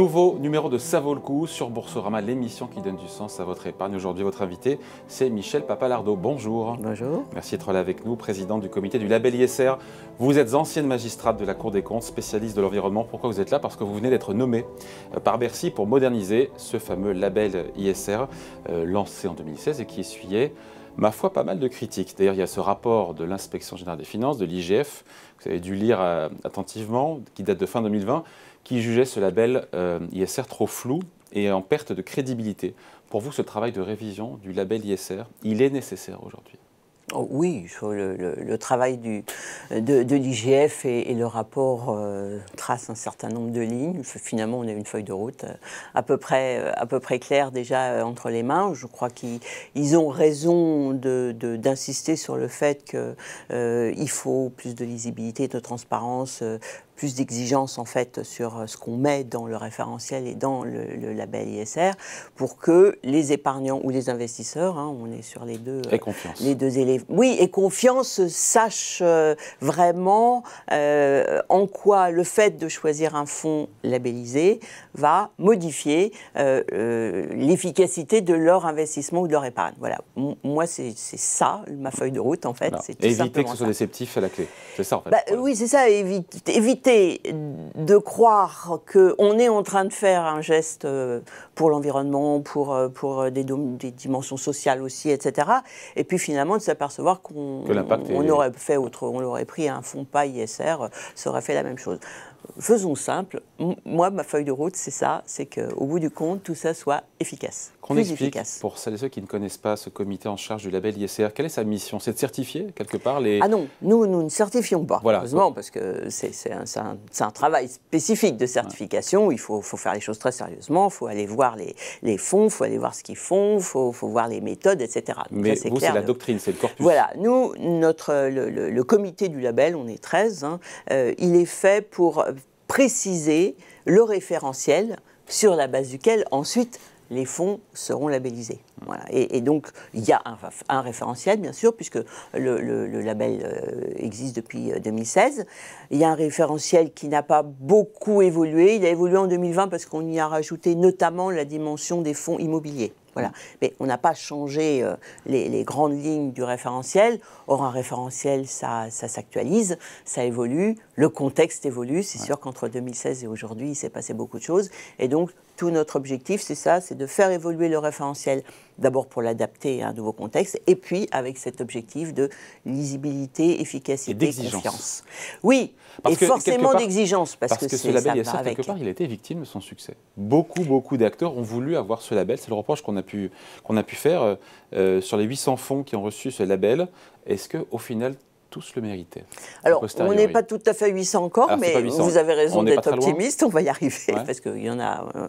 Nouveau numéro de Ça le coup sur Boursorama, l'émission qui donne du sens à votre épargne. Aujourd'hui, votre invité, c'est Michel Papalardo. Bonjour. Bonjour. Merci d'être là avec nous, président du comité du label ISR. Vous êtes ancienne magistrate de la Cour des comptes, spécialiste de l'environnement. Pourquoi vous êtes là Parce que vous venez d'être nommé euh, par Bercy pour moderniser ce fameux label ISR euh, lancé en 2016 et qui essuyait ma foi, pas mal de critiques. D'ailleurs, il y a ce rapport de l'inspection générale des finances, de l'IGF, que vous avez dû lire euh, attentivement, qui date de fin 2020, qui jugeait ce label euh, ISR trop flou et en perte de crédibilité. Pour vous, ce travail de révision du label ISR, il est nécessaire aujourd'hui Oh oui, le, travail du, de, l'IGF et, le rapport euh, trace un certain nombre de lignes. Finalement, on a une feuille de route euh, à, peu près, euh, à peu près claire déjà entre les mains. Je crois qu'ils ont raison d'insister sur le fait qu'il faut plus de lisibilité, de transparence, plus d'exigences en fait sur euh, ce qu'on met dans le référentiel et dans le, label ISR pour que les épargnants ou les investisseurs, hein, on est sur les deux, euh, les deux élèves, oui, et confiance sache euh, vraiment en quoi le fait de choisir un fonds labellisé va modifier l'efficacité de leur investissement ou de leur épargne. Voilà, moi c'est ça ma feuille de route en fait. Éviter que ce soit déceptif à la clé, c'est ça en fait. Bah, oui, c'est ça, éviter de croire qu'on est en train de faire un geste euh, pour l'environnement, pour, euh, pour euh, des, des, dimensions sociales aussi, etc. Et puis finalement de s'apercevoir qu'on on aurait fait autre, on l'aurait pris un fonds pas ISR, ça aurait fait la même chose. Faisons simple. Moi, ma feuille de route, c'est ça, c'est qu'au bout du compte, tout ça soit efficace. Qu'on explique pour celles et ceux qui ne connaissent pas ce comité en charge du label ISR, quelle est sa mission C'est de certifier quelque part les. Ah non, nous, nous ne certifions pas, heureusement, parce que c'est un, travail spécifique de certification. Il faut, faire les choses très sérieusement, il faut aller voir les, fonds, il faut aller voir ce qu'ils font, il faut, voir les méthodes, etc. Mais c'est la doctrine, c'est le corpus. Voilà, nous, notre, le, comité du label, on est 13, hein, euh, il est fait pour préciser le référentiel sur la base duquel ensuite les fonds seront labellisés. Et, donc, il y a un, référentiel, bien sûr, puisque le, label euh, existe depuis 2016. Euh, il y a un référentiel qui n'a pas beaucoup évolué. Il a évolué en 2020 parce qu'on y a rajouté notamment la dimension des fonds immobiliers. Voilà. Mm. Mais on n'a pas changé euh, les, grandes lignes du référentiel. Or, un référentiel, ça, s'actualise, ça évolue, le contexte évolue. C'est sûr qu'entre 2016 et aujourd'hui, il s'est passé beaucoup de choses. Et donc, tout notre objectif, c'est ça, c'est de faire évoluer le référentiel, d'abord pour l'adapter à un nouveau contexte, et puis avec cet objectif de lisibilité, efficacité, et confiance. Oui, et forcément d'exigence, parce, que, ce label quelque part, il a été victime de son succès. Beaucoup, beaucoup d'acteurs ont voulu avoir ce label. C'est le reproche qu'on a pu, qu'on a pu faire euh, euh, sur les 800 fonds qui ont reçu ce label. Est-ce au final, tous le méritaient. Alors, on n'est pas tout à fait 800 encore, mais vous avez raison d'être optimiste, on va y arriver, parce qu'il y en a euh,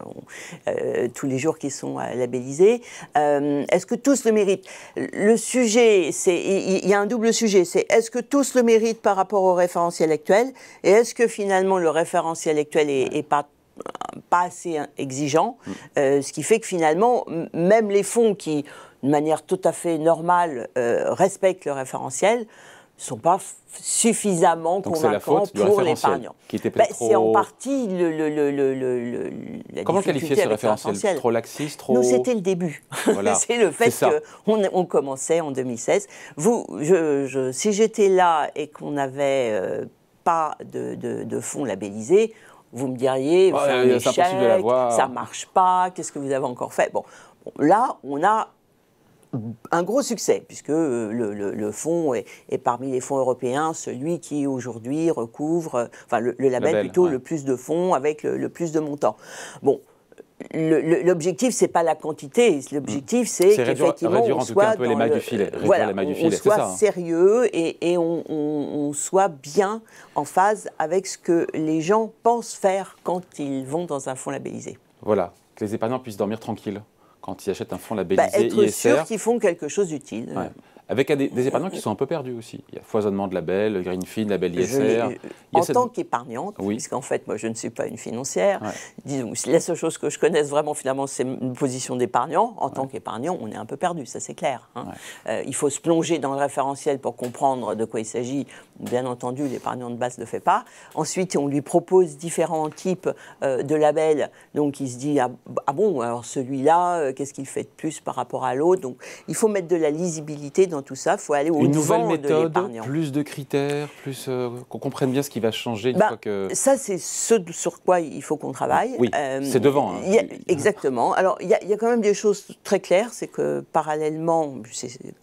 euh, tous les jours qui sont labellisés. Euh, est-ce que tous le méritent Le sujet, il y, a un double sujet, c'est est-ce que tous le méritent par rapport au référentiel actuel, et est-ce que finalement le référentiel actuel est, pas pas assez exigeant, mm. ce qui fait que finalement, même les fonds qui, de manière tout à fait normale, respectent le référentiel, sont pas suffisamment Donc convaincants pour l'épargnant. Bah, trop... C'est en partie le, le, le, le la Comment qualifier ce référentiel Trop laxiste trop... Nous c'était le début. Voilà. c'est le fait qu'on on commençait en 2016. Vous, je, si j'étais là et qu'on n'avait euh, pas de, de, fonds labellisés, vous me diriez, vous échec, euh, ça ne marche pas, qu'est-ce que vous avez encore fait bon, là, on a un gros succès, puisque euh, le, fonds est, parmi les fonds européens celui qui aujourd'hui recouvre, enfin le, label, plutôt, le plus de fonds avec le, plus de montants. Bon. L'objectif, n'est pas la quantité. L'objectif, mm. c'est qu'effectivement, on soit filet. sérieux et, on, on, soit bien en phase avec ce que les gens pensent faire quand ils vont dans un fonds labellisé. Voilà, que les épargnants puissent dormir tranquilles quand ils achètent un fonds labellisé bah, être ISR. sûr qu'ils font quelque chose d'utile. Avec des, épargnants qui sont un peu perdus aussi. Il y a foisonnement de labels, Greenfin, label ISR. en tant qu'épargnante, oui. qu'en fait, moi, je ne suis pas une financière, disons, la seule chose que je connaisse vraiment, finalement, c'est une position d'épargnant. En tant qu'épargnant, on est un peu perdu, ça c'est clair. Hein. Euh, il faut se plonger dans le référentiel pour comprendre de quoi il s'agit. Bien entendu, l'épargnant de base ne fait pas. Ensuite, on lui propose différents types euh, de labels. Donc, il se dit, ah, ah bon, alors celui-là, euh, qu'est-ce qu'il fait de plus par rapport à l'autre Donc, il faut mettre de la lisibilité dans tout ça, il faut aller au Une nouvelle méthode, plus de critères, plus euh, qu'on comprenne bien ce qui va changer. Une bah, fois que... Ça, c'est ce sur quoi il faut qu'on travaille. Oui, euh, c'est devant. Hein. exactement. Alors, il y, a quand même des choses très claires, c'est que parallèlement,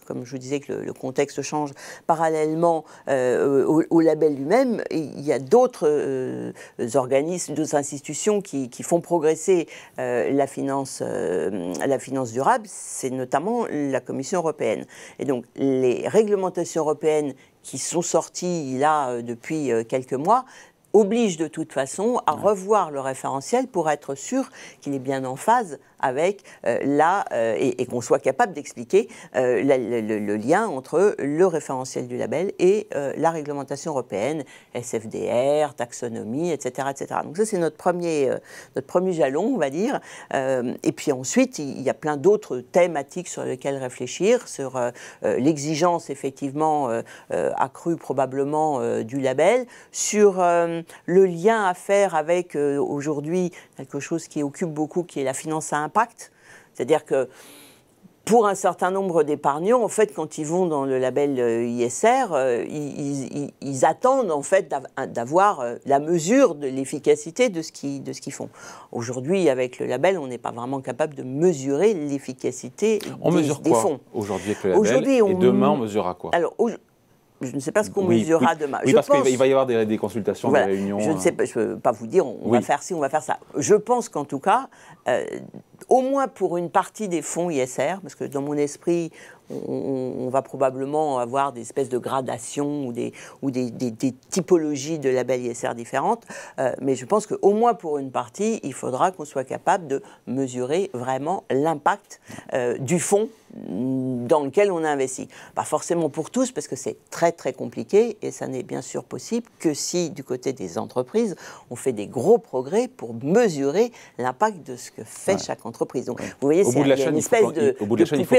comme je vous disais que le, contexte change, parallèlement euh, au, label lui-même, il y a d'autres organismes, d'autres institutions qui, font progresser la finance, la finance durable. C'est notamment la Commission européenne. Et donc, les réglementations européennes qui sont sorties là euh, depuis euh, quelques mois oblige de toute façon à revoir le référentiel pour être sûr qu'il est bien en phase avec euh, là euh, et, qu'on soit capable d'expliquer euh, le, lien entre le référentiel du label et la réglementation européenne, SFDR, taxonomie, etc. etc. Donc ça c'est notre premier, notre premier jalon, on va dire. et puis ensuite, il y a plein d'autres thématiques sur lesquelles réfléchir, sur l'exigence effectivement accrue probablement du label, sur... Euh, le lien à faire avec euh, aujourd'hui quelque chose qui occupe beaucoup, qui est la finance à impact. C'est-à-dire que pour un certain nombre d'épargnants, en fait, quand ils vont dans le label euh, ISR, ils, attendent en fait d'avoir la mesure de l'efficacité de ce qu'ils font. Aujourd'hui, avec le label, on n'est pas vraiment capable de mesurer l'efficacité des, mesure quoi Aujourd'hui, avec le label, et demain, on mesurera quoi je ne sais pas ce qu'on mesurera demain. Oui, je parce pense... qu'il va y avoir des, consultations, des réunions. Je ne euh. sais pas, je peux pas vous dire, on, va faire ci, on va faire ça. Je pense qu'en tout cas, euh, au moins pour une partie des fonds ISR, parce que dans mon esprit, on, va probablement avoir des espèces de gradations ou des, ou des, typologies de labels ISR différentes. Euh, mais je pense qu'au moins pour une partie, il faudra qu'on soit capable de mesurer vraiment l'impact euh, du fonds mm, dans lequel on a investi. Pas forcément pour tous, parce que c'est très très compliqué, et ça n'est bien sûr possible que si, du côté des entreprises, on fait des gros progrès pour mesurer l'impact de ce que fait chaque entreprise. Donc, vous voyez, c'est une espèce de... Au bout de, la chaîne, il faut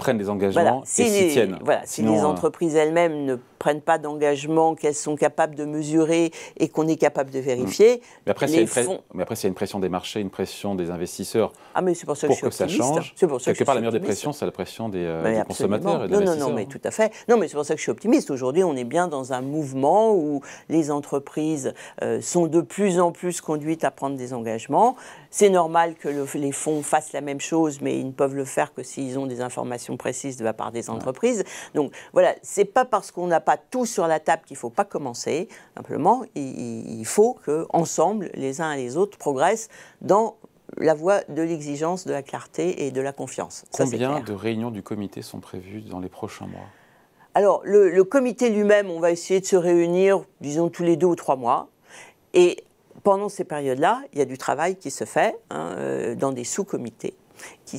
prennent des engagements si et s'y tiennent. Voilà, si les euh, entreprises elles-mêmes ne prennent pas d'engagement qu'elles sont capables de mesurer et qu'on est capable de vérifier. Hmm. Mais après, s'il y, a une pression des marchés, une pression des investisseurs. Ah, mais c'est pour ça que, ça change. Quelque part, la meilleure des pressions, c'est la pression des, euh, consommateurs et des non, investisseurs. Non, non, mais tout à fait. Non, mais c'est pour ça que je suis optimiste. Aujourd'hui, on est bien dans un mouvement où les entreprises euh, sont de plus en plus conduites à prendre des engagements. C'est normal que le, les fonds fassent la même chose, mais ils ne peuvent le faire que s'ils ont des informations précise de la part des entreprises. Donc voilà, c'est pas parce qu'on n'a pas tout sur la table qu'il faut pas commencer. Simplement, il, faut qu'ensemble, les uns et les autres progressent dans la voie de l'exigence, de la clarté et de la confiance. Combien de réunions du comité sont prévues dans les prochains mois Alors, le, comité lui-même, on va essayer de se réunir, disons, tous les deux ou trois mois. Et pendant ces périodes-là, il y a du travail qui se fait hein, euh, dans des sous-comités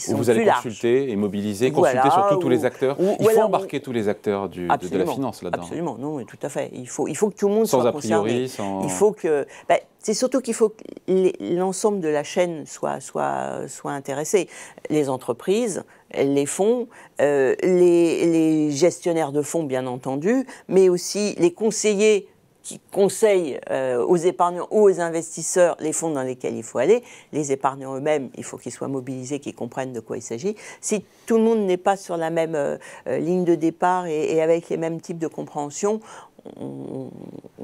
vous allez consulter et mobiliser, consulter surtout tous les acteurs. il faut embarquer tous les acteurs du, de, la finance là-dedans. Absolument, non, tout à fait. Il faut, il faut que tout le monde sans soit a priori, concerné. Sans... Il faut que, bah, c'est surtout qu'il faut que l'ensemble de la chaîne soit, soit, soit intéressé. Les entreprises, les fonds, euh, les, les gestionnaires de fonds, bien entendu, mais aussi les conseillers qui conseille euh, aux épargnants ou aux investisseurs les fonds dans lesquels il faut aller. Les épargnants eux-mêmes, il faut qu'ils soient mobilisés, qu'ils comprennent de quoi il s'agit. Si tout le monde n'est pas sur la même euh, euh, ligne de départ et, avec les mêmes types de compréhension, on,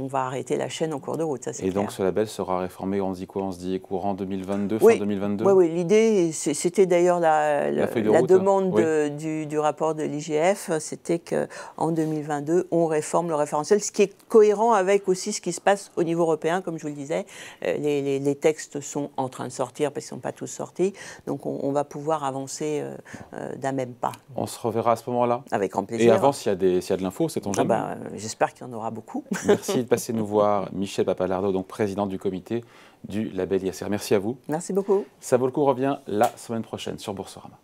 va arrêter la chaîne en cours de route. Ça, et clair. donc ce label sera réformé, on se dit quoi On se dit courant 2022, fin 2022 Oui, l'idée, c'était d'ailleurs la, la, demande du, rapport de l'IGF, c'était qu'en 2022, on réforme le référentiel, ce qui est cohérent avec aussi ce qui se passe au niveau européen, comme je vous le disais. Euh, les, textes sont en train de sortir parce qu'ils ne sont pas tous sortis, donc on, va pouvoir avancer euh, euh, d'un même pas. On se reverra à ce moment-là Avec grand plaisir. Et avant, s'il y, a de l'info, c'est on ah bah, J'espère on aura beaucoup. Merci de passer nous voir, Michel Papalardo, donc président du comité du label ISR. Merci à vous. Merci beaucoup. Ça vaut le coup revient la semaine prochaine sur Boursorama.